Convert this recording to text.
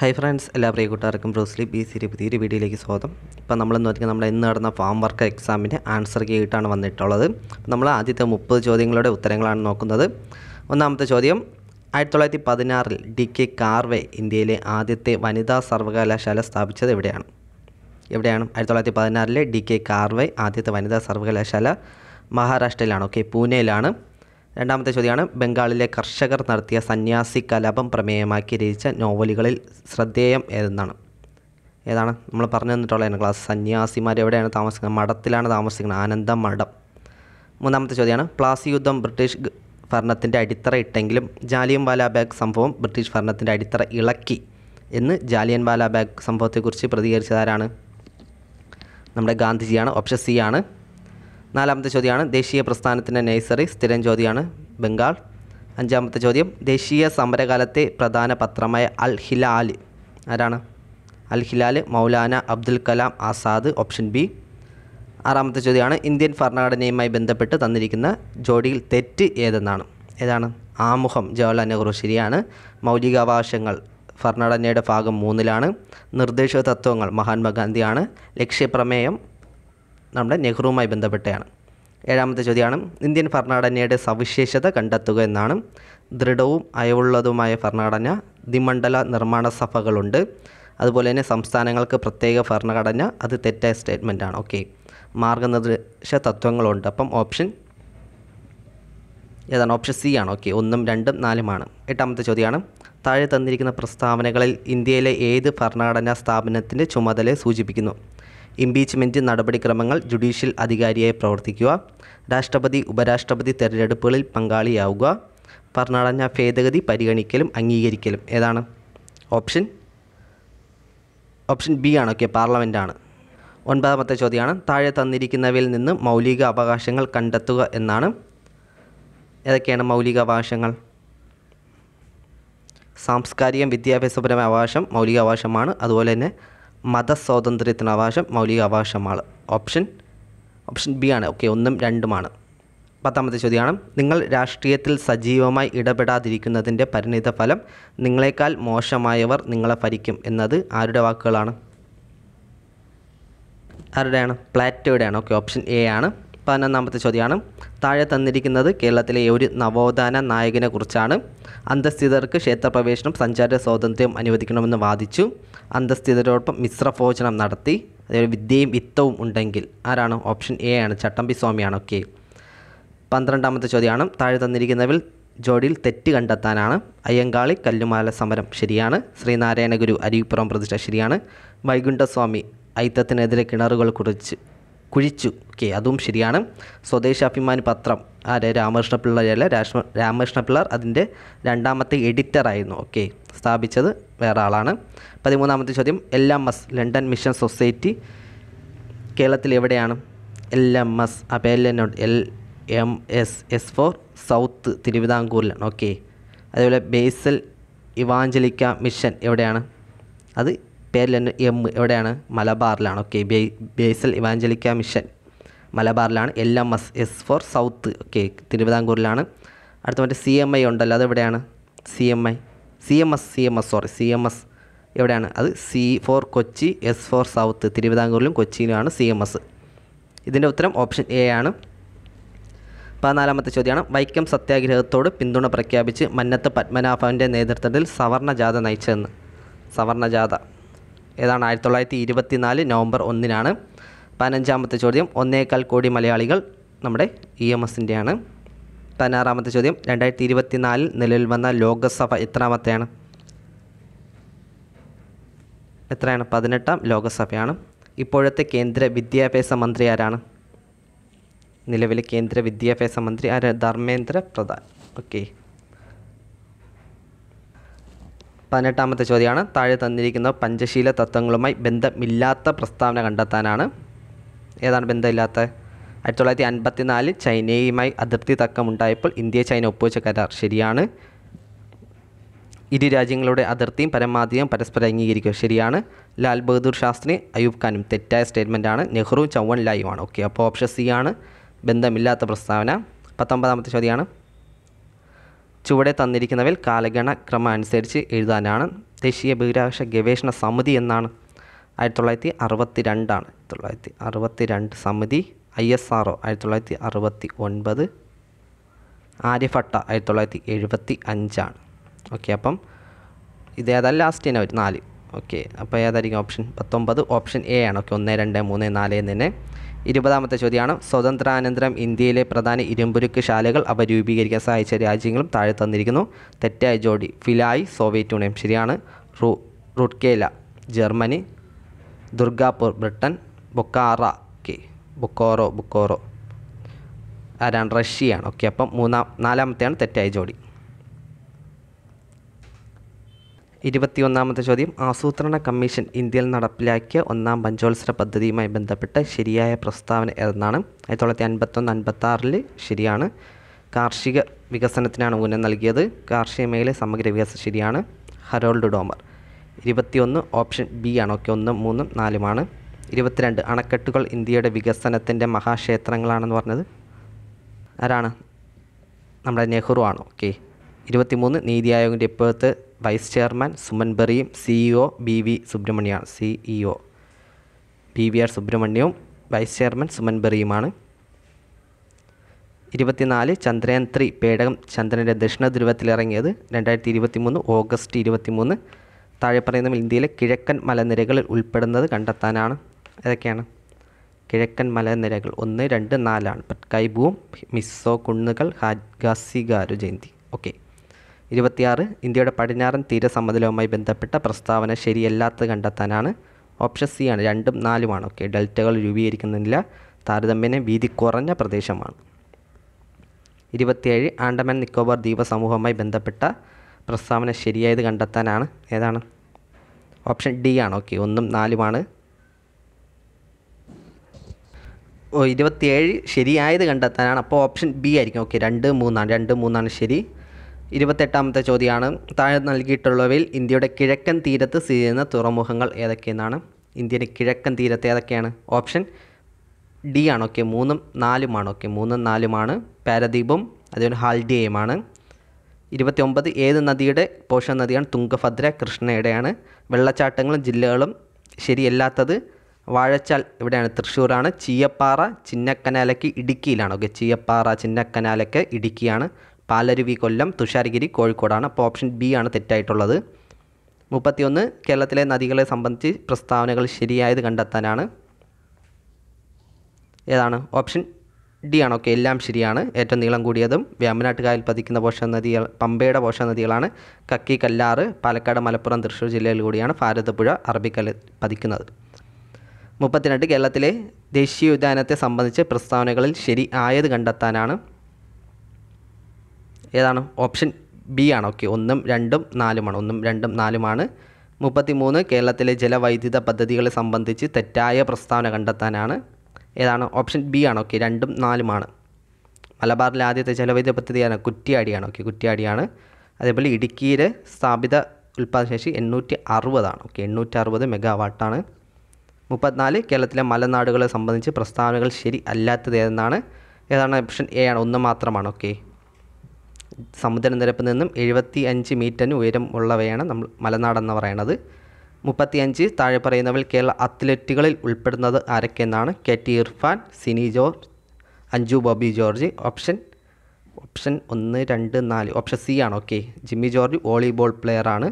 hi friends എല്ലാ പ്രിയ കൂട്ടുകാർക്കും Bruce Lee B Serie പുതിയൊരു വീഡിയോയിലേക്ക് സ്വാഗതം ഇപ്പോൾ നമ്മൾ വെച്ചാൽ നമ്മൾ ഇന്ന് നടന്ന ഫാം വർക്ക് എക്സാമിൻ്റെ ആൻസർ കിട്ടാണ് വന്നിട്ടുള്ളത് നമ്മൾ ആദ്യത്തെ മുപ്പത് ചോദ്യങ്ങളുടെ ഉത്തരങ്ങളാണ് നോക്കുന്നത് ഒന്നാമത്തെ ചോദ്യം ആയിരത്തി തൊള്ളായിരത്തി പതിനാറിൽ ഡി കെ കാർവേ ഇന്ത്യയിലെ ആദ്യത്തെ വനിതാ സർവകലാശാല സ്ഥാപിച്ചത് എവിടെയാണ് എവിടെയാണ് ആയിരത്തി തൊള്ളായിരത്തി പതിനാറിലെ ഡി കെ കാർവേ ആദ്യത്തെ വനിതാ സർവകലാശാല മഹാരാഷ്ട്രയിലാണ് ഓക്കെ പൂനെയിലാണ് രണ്ടാമത്തെ ചോദ്യമാണ് ബംഗാളിലെ കർഷകർ നടത്തിയ സന്യാസി കലാപം പ്രമേയമാക്കി രചിച്ച നോവലുകളിൽ ശ്രദ്ധേയം ഏതെന്നാണ് ഏതാണ് നമ്മൾ പറഞ്ഞു തന്നിട്ടുള്ളതാണ് ക്ലാസ് സന്യാസിമാർ എവിടെയാണ് താമസിക്കുന്നത് മഠത്തിലാണ് താമസിക്കുന്നത് ആനന്ദ മഠം മൂന്നാമത്തെ ചോദ്യമാണ് പ്ലാസി യുദ്ധം ബ്രിട്ടീഷ് ഭരണത്തിൻ്റെ അടിത്തറ ഇട്ടെങ്കിലും ജാലിയൻ ബാഗ് സംഭവം ബ്രിട്ടീഷ് ഭരണത്തിൻ്റെ അടിത്തറ ഇളക്കി എന്ന് ജാലിയൻ ബാഗ് സംഭവത്തെക്കുറിച്ച് പ്രതികരിച്ചതാരാണ് നമ്മുടെ ഗാന്ധിജിയാണ് ഓപ്ഷൻ സി ആണ് നാലാമത്തെ ചോദ്യമാണ് ദേശീയ പ്രസ്ഥാനത്തിൻ്റെ നേഴ്സറി സ്ഥിരം ചോദ്യമാണ് ബംഗാൾ അഞ്ചാമത്തെ ചോദ്യം ദേശീയ സമരകാലത്തെ പ്രധാന പത്രമായ അൽ ഹിലാൽ ആരാണ് അൽ ഹിലാൽ മൗലാന അബ്ദുൽ കലാം ആസാദ് ഓപ്ഷൻ ബി ആറാമത്തെ ചോദ്യമാണ് ഇന്ത്യൻ ഭരണഘടനയുമായി ബന്ധപ്പെട്ട് തന്നിരിക്കുന്ന ജോഡിയിൽ തെറ്റ് ഏതെന്നാണ് ഏതാണ് ആമുഖം ജവഹർലാൽ നെഹ്റു ശരിയാണ് മൗലികാവകാശങ്ങൾ ഭരണഘടനയുടെ ഭാഗം മൂന്നിലാണ് നിർദ്ദേശ തത്വങ്ങൾ മഹാത്മാഗാന്ധിയാണ് ലക്ഷ്യപ്രമേയം നമ്മുടെ നെഹ്റുവുമായി ബന്ധപ്പെട്ടാണ് ഏഴാമത്തെ ചോദ്യമാണ് ഇന്ത്യൻ ഭരണഘടനയുടെ സവിശേഷത കണ്ടെത്തുക എന്നാണ് ദൃഢവും അയവുള്ളതുമായ ഭരണഘടന ദ്വിമണ്ഡല നിർമ്മാണ സഭകളുണ്ട് അതുപോലെ തന്നെ സംസ്ഥാനങ്ങൾക്ക് പ്രത്യേക ഭരണഘടന അത് തെറ്റായ സ്റ്റേറ്റ്മെൻറ്റാണ് ഓക്കെ മാർഗനിർദ്ദേശ തത്വങ്ങളുണ്ട് അപ്പം ഓപ്ഷൻ ഏതാണ് ഓപ്ഷൻ സി ആണ് ഓക്കെ ഒന്നും രണ്ടും നാലുമാണ് എട്ടാമത്തെ ചോദ്യമാണ് താഴെ തന്നിരിക്കുന്ന പ്രസ്താവനകളിൽ ഇന്ത്യയിലെ ഏത് ഭരണഘടനാ സ്ഥാപനത്തിൻ്റെ ചുമതല സൂചിപ്പിക്കുന്നു ഇംപീച്ച്മെൻറ്റ് നടപടിക്രമങ്ങൾ ജുഡീഷ്യൽ അധികാരിയായി പ്രവർത്തിക്കുക രാഷ്ട്രപതി ഉപരാഷ്ട്രപതി തെരഞ്ഞെടുപ്പുകളിൽ പങ്കാളിയാവുക ഭരണഘടന ഭേദഗതി പരിഗണിക്കലും അംഗീകരിക്കലും ഏതാണ് ഓപ്ഷൻ ഓപ്ഷൻ ബി ആണ് ഓക്കെ പാർലമെൻറ്റാണ് ഒൻപതാമത്തെ ചോദ്യമാണ് താഴെ തന്നിരിക്കുന്നവയിൽ നിന്ന് മൗലിക അവകാശങ്ങൾ കണ്ടെത്തുക എന്നാണ് ഏതൊക്കെയാണ് മൗലിക അവകാശങ്ങൾ സാംസ്കാരികം വിദ്യാഭ്യാസപരമായ അവകാശം മൗലിക അവകാശമാണ് അതുപോലെ തന്നെ മതസ്വാതന്ത്ര്യത്തിന് അവകാശം മൗലിക അവകാശമാണ് ഓപ്ഷൻ ഓപ്ഷൻ ബി ആണ് ഓക്കെ ഒന്നും രണ്ടുമാണ് പത്താമത്തെ ചോദ്യമാണ് നിങ്ങൾ രാഷ്ട്രീയത്തിൽ സജീവമായി ഇടപെടാതിരിക്കുന്നതിൻ്റെ പരിണിത ഫലം നിങ്ങളെക്കാൾ മോശമായവർ നിങ്ങളെ ഭരിക്കും എന്നത് ആരുടെ വാക്കുകളാണ് ആരുടെയാണ് പ്ലാറ്റോയുടെയാണ് ഓക്കെ ഓപ്ഷൻ എ ആണ് പതിനൊന്നാമത്തെ ചോദ്യമാണ് താഴെ തന്നിരിക്കുന്നത് കേരളത്തിലെ ഒരു നവോത്ഥാന നായകനെ കുറിച്ചാണ് അന്തസ്ഥിതർക്ക് ക്ഷേത്രപ്രവേശനം സഞ്ചാര സ്വാതന്ത്ര്യം അനുവദിക്കണമെന്ന് വാദിച്ചു അന്തസ്ഥിതരോടൊപ്പം മിശ്രഭോജനം നടത്തി അതായത് വിദ്യയും വിത്തവും ഉണ്ടെങ്കിൽ ആരാണ് ഓപ്ഷൻ എ ആണ് ചട്ടമ്പി സ്വാമിയാണ് ഓക്കെ പന്ത്രണ്ടാമത്തെ ചോദ്യമാണ് താഴെ തന്നിരിക്കുന്നവിൽ ജോഡിയിൽ തെറ്റ് കണ്ടെത്താനാണ് അയ്യങ്കാളി കല്ലുമാല സമരം ശരിയാണ് ശ്രീനാരായണ ഗുരു പ്രതിഷ്ഠ ശരിയാണ് വൈകുണ്ഠസ്വാമി ഐത്തത്തിനെതിരെ കിണറുകൾ കുറിച്ച് കുഴിച്ചു ഓക്കെ അതും ശരിയാണ് സ്വദേശാഭിമാനി പത്രം ആരെ രാമകൃഷ്ണപിള്ളയല്ല രാഷ്മ രാമകൃഷ്ണപിള്ളർ അതിൻ്റെ രണ്ടാമത്തെ എഡിറ്ററായിരുന്നു ഓക്കെ സ്ഥാപിച്ചത് വേറെ ആളാണ് പതിമൂന്നാമത്തെ ചോദ്യം L M S London mission society കേരളത്തിൽ എവിടെയാണ് എൽ എം എസ് അപ്പോൾ L L M S S for south തിരുവിതാംകൂറിലാണ് ഓക്കെ അതേപോലെ ബേസൽ ഇവാഞ്ചലിക്ക മിഷൻ എവിടെയാണ് അത് പേരിൽ എം എവിടെയാണ് മലബാറിലാണ് ഓക്കെ ബേസൽ ഇവാഞ്ചലിക്ക മിഷൻ മലബാറിലാണ് L M S S for south okay തിരുവിതാംകൂറിലാണ് അടുത്ത മറ്റേ സി എം ഐ ഉണ്ടല്ലോ അതെവിടെയാണ് C M I C M S C M S sorry C M S എവിടെയാണ് അത് C for Kochi S for south തിരുവിതാംകൂറിലും കൊച്ചിയിലുമാണ് സി എം എസ് ഇതിൻ്റെ ഉത്തരം ഓപ്ഷൻ എ ആണ് പതിനാലാമത്തെ ചോദ്യമാണ് വൈക്കം സത്യാഗ്രഹത്തോട് പിന്തുണ പ്രഖ്യാപിച്ച് മന്നത്ത് പത്മനാഭവൻ്റെ നേതൃത്വത്തിൽ സവർണജാഥ നയിച്ചതെന്ന് സവർണജാഥ ഏതാണ് ആയിരത്തി തൊള്ളായിരത്തി നാല് നവംബർ ഒന്നിനാണ് പതിനഞ്ചാമത്തെ ചോദ്യം ഒന്നേക്കാൽ കോടി മലയാളികൾ നമ്മുടെ ഇ എം എസിൻ്റെയാണ് പതിനാറാമത്തെ ചോദ്യം രണ്ടായിരത്തി നാലിൽ നിലവിൽ വന്ന ലോകസഭ എത്രാമത്തെയാണ് എത്രയാണ് പതിനെട്ടാം ലോകസഭയാണ് ഇപ്പോഴത്തെ കേന്ദ്ര വിദ്യാഭ്യാസ മന്ത്രി ആരാണ് നിലവിലെ കേന്ദ്ര വിദ്യാഭ്യാസ മന്ത്രി ആര് ധർമ്മേന്ദ്ര പ്രധാൻ ഓക്കെ പതിനെട്ടാമത്തെ ചോദ്യമാണ് താഴെ തന്നിരിക്കുന്ന പഞ്ചശീല തത്വങ്ങളുമായി ബന്ധമില്ലാത്ത പ്രസ്താവന കണ്ടെത്താനാണ് ഏതാണ് ബന്ധമില്ലാത്ത ആയിരത്തി തൊള്ളായിരത്തി അൻപത്തി നാലിൽ ചൈനയുമായി അതിർത്തി തക്കമുണ്ടായപ്പോൾ ഇന്ത്യ ചൈന ഒപ്പുവെച്ച കരാർ ശരിയാണ് ഇരു രാജ്യങ്ങളുടെ അതിർത്തിയും പരമാധികം പരസ്പരം അംഗീകരിക്കുക ശരിയാണ് ലാൽ ബഹദൂർ ശാസ്ത്രി അയൂബ് ഖാനും തെറ്റായ സ്റ്റേറ്റ്മെൻറ്റാണ് നെഹ്റു ചൗവൻ ലായുമാണ് ഓക്കെ അപ്പോൾ ഓപ്ഷൻ സി ആണ് ബന്ധമില്ലാത്ത പ്രസ്താവന പത്തൊമ്പതാമത്തെ ചോദ്യമാണ് ചുവടെ തന്നിരിക്കുന്നവയിൽ കാലഗണ ക്രമം അനുസരിച്ച് എഴുതാനാണ് ദേശീയ ബഹിരാകാശ ഗവേഷണ സമിതി എന്നാണ് ആയിരത്തി തൊള്ളായിരത്തി അറുപത്തി രണ്ടാണ് ആയിരത്തി തൊള്ളായിരത്തി അറുപത്തി രണ്ട് സമിതി ഐ എസ് ആർ ഒ ആയിരത്തി തൊള്ളായിരത്തി അറുപത്തി ഒൻപത് ആര്യഭട്ട ആയിരത്തി തൊള്ളായിരത്തി എഴുപത്തി അഞ്ചാണ് ഓക്കെ അപ്പം ഇത് ഏതായാലും ലാസ്റ്റ് തന്നെ വരും നാല് ഓക്കെ അപ്പോൾ ഏതായിരിക്കും ഓപ്ഷൻ പത്തൊമ്പത് ഓപ്ഷൻ എ ആണ് ഓക്കെ ഒന്ന് രണ്ട് മൂന്ന് നാല് എന്നിങ്ങനെ ഇരുപതാമത്തെ ചോദ്യമാണ് സ്വതന്ത്രാനന്തരം ഇന്ത്യയിലെ പ്രധാന ഇരുമ്പുരുക്ക് ശാലകൾ അവ രൂപീകരിക്കാൻ സഹായിച്ച രാജ്യങ്ങളും താഴെ തന്നിരിക്കുന്നു തെറ്റായ ജോഡി ഫിലായി സോവിയറ്റ് യൂണിയൻ ശരിയാണ് റു റുട്ട്കേല ജർമ്മനി ദുർഗാപൂർ ബ്രിട്ടൻ ബുക്കാറ കെ ബുക്കോറോ ബുക്കോറോ ആരാണ് റഷ്യയാണ് ഓക്കെ അപ്പം മൂന്നാം നാലാമത്തെയാണ് തെറ്റായ ജോഡി ഇരുപത്തിയൊന്നാമത്തെ ചോദ്യം ആസൂത്രണ കമ്മീഷൻ ഇന്ത്യയിൽ നടപ്പിലാക്കിയ ഒന്നാം പഞ്ചവത്സര പദ്ധതിയുമായി ബന്ധപ്പെട്ട ശരിയായ പ്രസ്താവന എന്നാണ് ആയിരത്തി തൊള്ളായിരത്തി അൻപത്തൊന്ന് ആറിൽ ശരിയാണ് കാർഷിക വികസനത്തിനാണ് ഊന്നൽ നൽകിയത് കാർഷിക മേഖല സമഗ്ര വികസനം ശരിയാണ് ഹരോൾഡ് ഡോമർ ഇരുപത്തിയൊന്ന് ഓപ്ഷൻ ബി ആണ് ഓക്കെ ഒന്നും മൂന്നും നാലുമാണ് ഇരുപത്തിരണ്ട് അണക്കെട്ടുകൾ ഇന്ത്യയുടെ വികസനത്തിൻ്റെ മഹാക്ഷേത്രങ്ങളാണെന്ന് പറഞ്ഞത് ആരാണ് നമ്മുടെ നെഹ്റു ആണ് ഓക്കെ ഇരുപത്തിമൂന്ന് നീതി ആയോഗിൻ്റെ ഇപ്പോഴത്തെ vice chairman Suman CEO B V സുബ്രഹ്മണ്യമാണ് സിഇഒ ബി വി ആർ സുബ്രഹ്മണ്യവും വൈസ് ചെയർമാൻ സുമൻ ബറിയുമാണ് ഇരുപത്തിനാല് ചന്ദ്രയാൻ ത്രീ പേടകം ചന്ദ്രൻ്റെ ദക്ഷിണ ധ്രുവത്തിലിറങ്ങിയത് രണ്ടായിരത്തി ഇരുപത്തി മൂന്ന് ഓഗസ്റ്റ് ഇരുപത്തി മൂന്ന് താഴെ പറയുന്ന ഇന്ത്യയിലെ കിഴക്കൻ മലനിരകളിൽ ഉൾപ്പെടുന്നത് കണ്ടെത്താനാണ് ഏതൊക്കെയാണ് കിഴക്കൻ മലനിരകൾ ഒന്ന് രണ്ട് നാലാണ് പട്കായ് മിസ്സോ കുണ്ണുകൾ ഹാഗാസി ഗാരു ജയന്തി ഓക്കെ ഇരുപത്തിയാറ് ഇന്ത്യയുടെ പടിഞ്ഞാറൻ തീരസമതലവുമായി ബന്ധപ്പെട്ട പ്രസ്താവന ശരിയല്ലാത്തത് കണ്ടെത്താനാണ് ഓപ്ഷൻ സി ആണ് രണ്ടും നാലുമാണ് ഓക്കെ ഡെൽറ്റകൾ രൂപീകരിക്കുന്നില്ല താരതമ്യേന വീതി കുറഞ്ഞ പ്രദേശമാണ് ഇരുപത്തിയേഴ് ആൻഡമാൻ നിക്കോബാർ ദ്വീപ സമൂഹവുമായി ബന്ധപ്പെട്ട പ്രസ്താവന ശരിയായത് കണ്ടെത്താനാണ് ഏതാണ് ഓപ്ഷൻ ഡി ആണ് ഓക്കെ ഒന്നും നാലുമാണ് ഓ ഇരുപത്തിയേഴ് ശരിയായത് കണ്ടെത്താനാണ് അപ്പോൾ ഓപ്ഷൻ ബി ആയിരിക്കും ഓക്കെ രണ്ട് മൂന്നാണ് രണ്ട് മൂന്നാണ് ശരി ഇരുപത്തെട്ടാമത്തെ ചോദ്യമാണ് താഴെ നൽകിയിട്ടുള്ളവയിൽ ഇന്ത്യയുടെ കിഴക്കൻ തീരത്ത് സ്ഥിതി ചെയ്യുന്ന തുറമുഖങ്ങൾ ഏതൊക്കെയെന്നാണ് ഇന്ത്യയുടെ കിഴക്കൻ തീരത്ത് ഏതൊക്കെയാണ് ഓപ്ഷൻ ഡി ആണ് ഓക്കെ മൂന്നും നാലുമാണ് ഓക്കെ മൂന്നും നാലുമാണ് പാരദീപും അതുപോലെ ഹാൽഡിയയുമാണ് ഇരുപത്തി ഒമ്പത് ഏത് നദിയുടെ പോഷക നദിയാണ് തുങ്കഭദ്ര കൃഷ്ണയുടെയാണ് വെള്ളച്ചാട്ടങ്ങളും ജില്ലകളും ശരിയല്ലാത്തത് വാഴച്ചാൽ ഇവിടെയാണ് തൃശ്ശൂരാണ് ചീയപ്പാറ ചിന്നക്കനാലയ്ക്ക് ഇടുക്കിയിലാണ് ഓക്കെ ചീയപ്പാറ ചിന്നക്കനാലയ്ക്ക് ഇടുക്കിയാണ് പാലരുവി കൊല്ലം തുഷാരഗിരി കോഴിക്കോടാണ് അപ്പോൾ ഓപ്ഷൻ ബി ആണ് തെറ്റായിട്ടുള്ളത് മുപ്പത്തിയൊന്ന് കേരളത്തിലെ നദികളെ സംബന്ധിച്ച് പ്രസ്താവനകൾ ശരിയായത് കണ്ടെത്താനാണ് ഏതാണ് ഓപ്ഷൻ ഡി ആണ് ഓക്കെ എല്ലാം ശരിയാണ് ഏറ്റവും നീളം കൂടിയതും വേമ്പനാട്ടുകായൽ പതിക്കുന്ന പോഷക നദികൾ പമ്പയുടെ പോഷക നദികളാണ് കക്കി കല്ലാറ് പാലക്കാട് മലപ്പുറം തൃശ്ശൂർ ജില്ലയിൽ കൂടിയാണ് ഭാരതപ്പുഴ അറബിക്കല്ല് പതിക്കുന്നത് മുപ്പത്തിരണ്ട് കേരളത്തിലെ ദേശീയ ഉദ്യാനത്തെ സംബന്ധിച്ച് പ്രസ്താവനകളിൽ ശരി ആയത് കണ്ടെത്താനാണ് ഏതാണ് ഓപ്ഷൻ ബി ആണ് ഓക്കെ ഒന്നും രണ്ടും നാലുമാണ് ഒന്നും രണ്ടും നാലുമാണ് മുപ്പത്തിമൂന്ന് കേരളത്തിലെ ജലവൈദ്യുത പദ്ധതികളെ സംബന്ധിച്ച് തെറ്റായ പ്രസ്താവന കണ്ടെത്താനാണ് ഏതാണ് ഓപ്ഷൻ ബി ആണ് ഓക്കെ രണ്ടും നാലുമാണ് മലബാറിലെ ആദ്യത്തെ ജലവൈദ്യുത പദ്ധതിയാണ് കുറ്റിയാടിയാണ് ഓക്കെ കുറ്റിയാടിയാണ് അതേപോലെ ഇടുക്കിയിൽ സ്ഥാപിത ഉൽപ്പാദനശേഷി എണ്ണൂറ്റി അറുപതാണ് ഓക്കെ എണ്ണൂറ്റി അറുപത് മെഗാവാട്ടാണ് മുപ്പത്തിനാല് കേരളത്തിലെ മലനാടുകളെ സംബന്ധിച്ച് പ്രസ്താവനകൾ ശരി അല്ലാത്തത് ഏതെന്നാണ് ഏതാണ് ഓപ്ഷൻ എ ആണ് ഒന്ന് മാത്രമാണ് ഓക്കെ സമുദ്രനിരപ്പിൽ നിന്നും എഴുപത്തി അഞ്ച് മീറ്ററിന് ഉയരം ഉള്ളവയാണ് നമ്മൾ മലനാടെന്ന് പറയുന്നത് മുപ്പത്തിയഞ്ച് താഴെ പറയുന്നവൽ കേരള അത്ലറ്റുകളിൽ ഉൾപ്പെടുന്നത് ആരൊക്കെയെന്നാണ് K T Irfan Sini George Anju Bobby George option option ഒന്ന് രണ്ട് നാല് ഓപ്ഷൻ സി ആണ് ഓക്കെ ജിമ്മി ജോർജ് വോളിബോൾ പ്ലെയറാണ്